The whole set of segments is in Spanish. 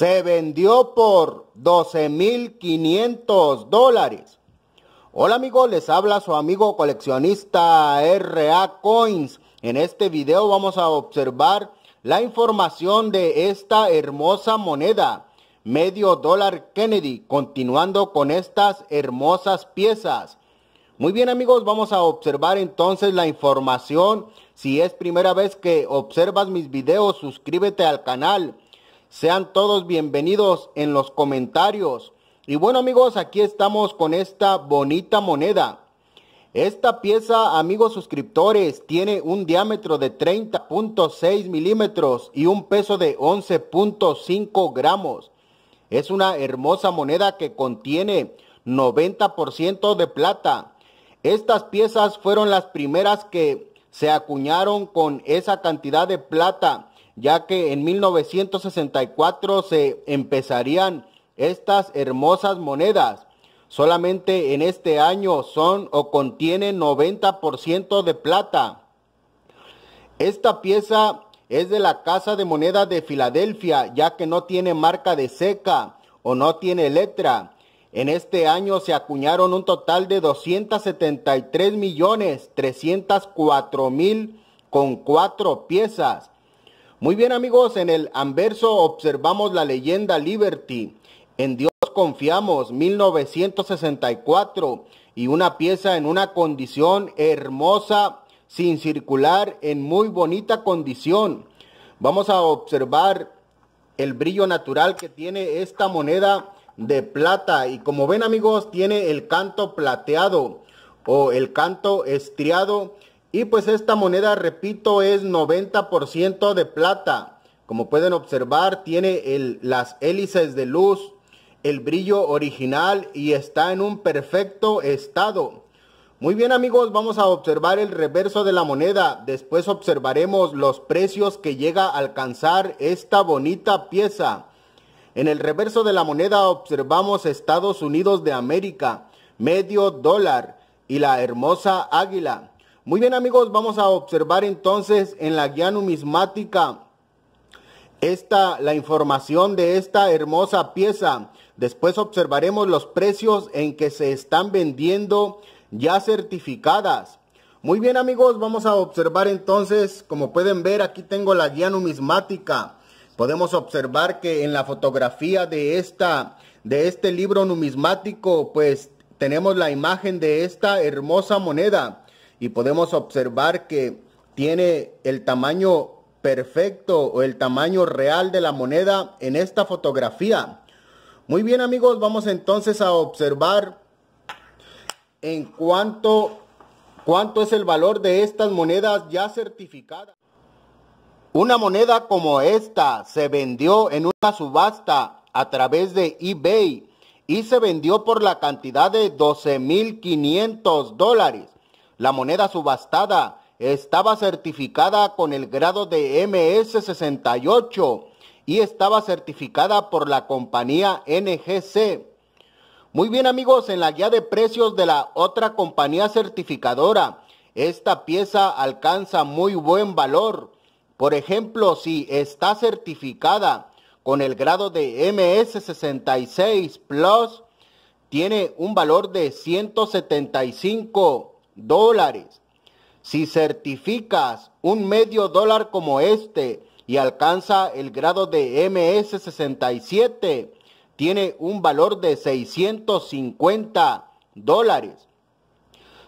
se vendió por 12.500 dólares. Hola amigos, les habla su amigo coleccionista RA Coins. En este video vamos a observar la información de esta hermosa moneda, medio dólar Kennedy, continuando con estas hermosas piezas. Muy bien amigos, vamos a observar entonces la información. Si es primera vez que observas mis videos, suscríbete al canal sean todos bienvenidos en los comentarios. Y bueno amigos, aquí estamos con esta bonita moneda. Esta pieza, amigos suscriptores, tiene un diámetro de 30.6 milímetros y un peso de 11.5 gramos. Es una hermosa moneda que contiene 90% de plata. Estas piezas fueron las primeras que se acuñaron con esa cantidad de plata ya que en 1964 se empezarían estas hermosas monedas. Solamente en este año son o contienen 90% de plata. Esta pieza es de la Casa de Moneda de Filadelfia, ya que no tiene marca de seca o no tiene letra. En este año se acuñaron un total de 273 millones mil con cuatro piezas. Muy bien amigos, en el anverso observamos la leyenda Liberty. En Dios confiamos, 1964, y una pieza en una condición hermosa, sin circular, en muy bonita condición. Vamos a observar el brillo natural que tiene esta moneda de plata. Y como ven amigos, tiene el canto plateado o el canto estriado y pues esta moneda, repito, es 90% de plata. Como pueden observar, tiene las hélices de luz, el brillo original y está en un perfecto estado. Muy bien amigos, vamos a observar el reverso de la moneda. Después observaremos los precios que llega a alcanzar esta bonita pieza. En el reverso de la moneda observamos Estados Unidos de América, medio dólar y la hermosa águila. Muy bien amigos, vamos a observar entonces en la guía numismática esta, la información de esta hermosa pieza. Después observaremos los precios en que se están vendiendo ya certificadas. Muy bien amigos, vamos a observar entonces, como pueden ver, aquí tengo la guía numismática. Podemos observar que en la fotografía de, esta, de este libro numismático, pues tenemos la imagen de esta hermosa moneda y podemos observar que tiene el tamaño perfecto o el tamaño real de la moneda en esta fotografía. Muy bien amigos, vamos entonces a observar en cuánto, cuánto es el valor de estas monedas ya certificadas. Una moneda como esta se vendió en una subasta a través de eBay y se vendió por la cantidad de 12.500 dólares. La moneda subastada estaba certificada con el grado de MS68 y estaba certificada por la compañía NGC. Muy bien amigos, en la guía de precios de la otra compañía certificadora, esta pieza alcanza muy buen valor. Por ejemplo, si está certificada con el grado de MS66 Plus, tiene un valor de 175 dólares. Si certificas un medio dólar como este y alcanza el grado de MS67, tiene un valor de 650 dólares.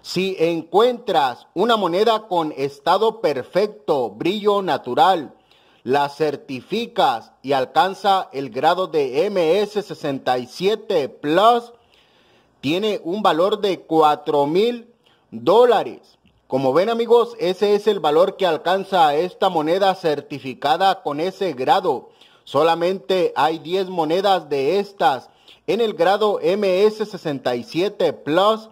Si encuentras una moneda con estado perfecto, brillo natural, la certificas y alcanza el grado de MS67 Plus, tiene un valor de 4,000 dólares. Como ven amigos, ese es el valor que alcanza esta moneda certificada con ese grado. Solamente hay 10 monedas de estas en el grado MS67 Plus.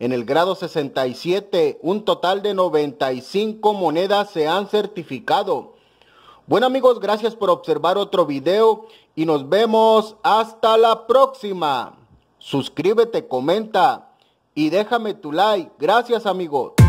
En el grado 67, un total de 95 monedas se han certificado. Bueno amigos, gracias por observar otro video y nos vemos hasta la próxima. Suscríbete, comenta y déjame tu like. Gracias amigos.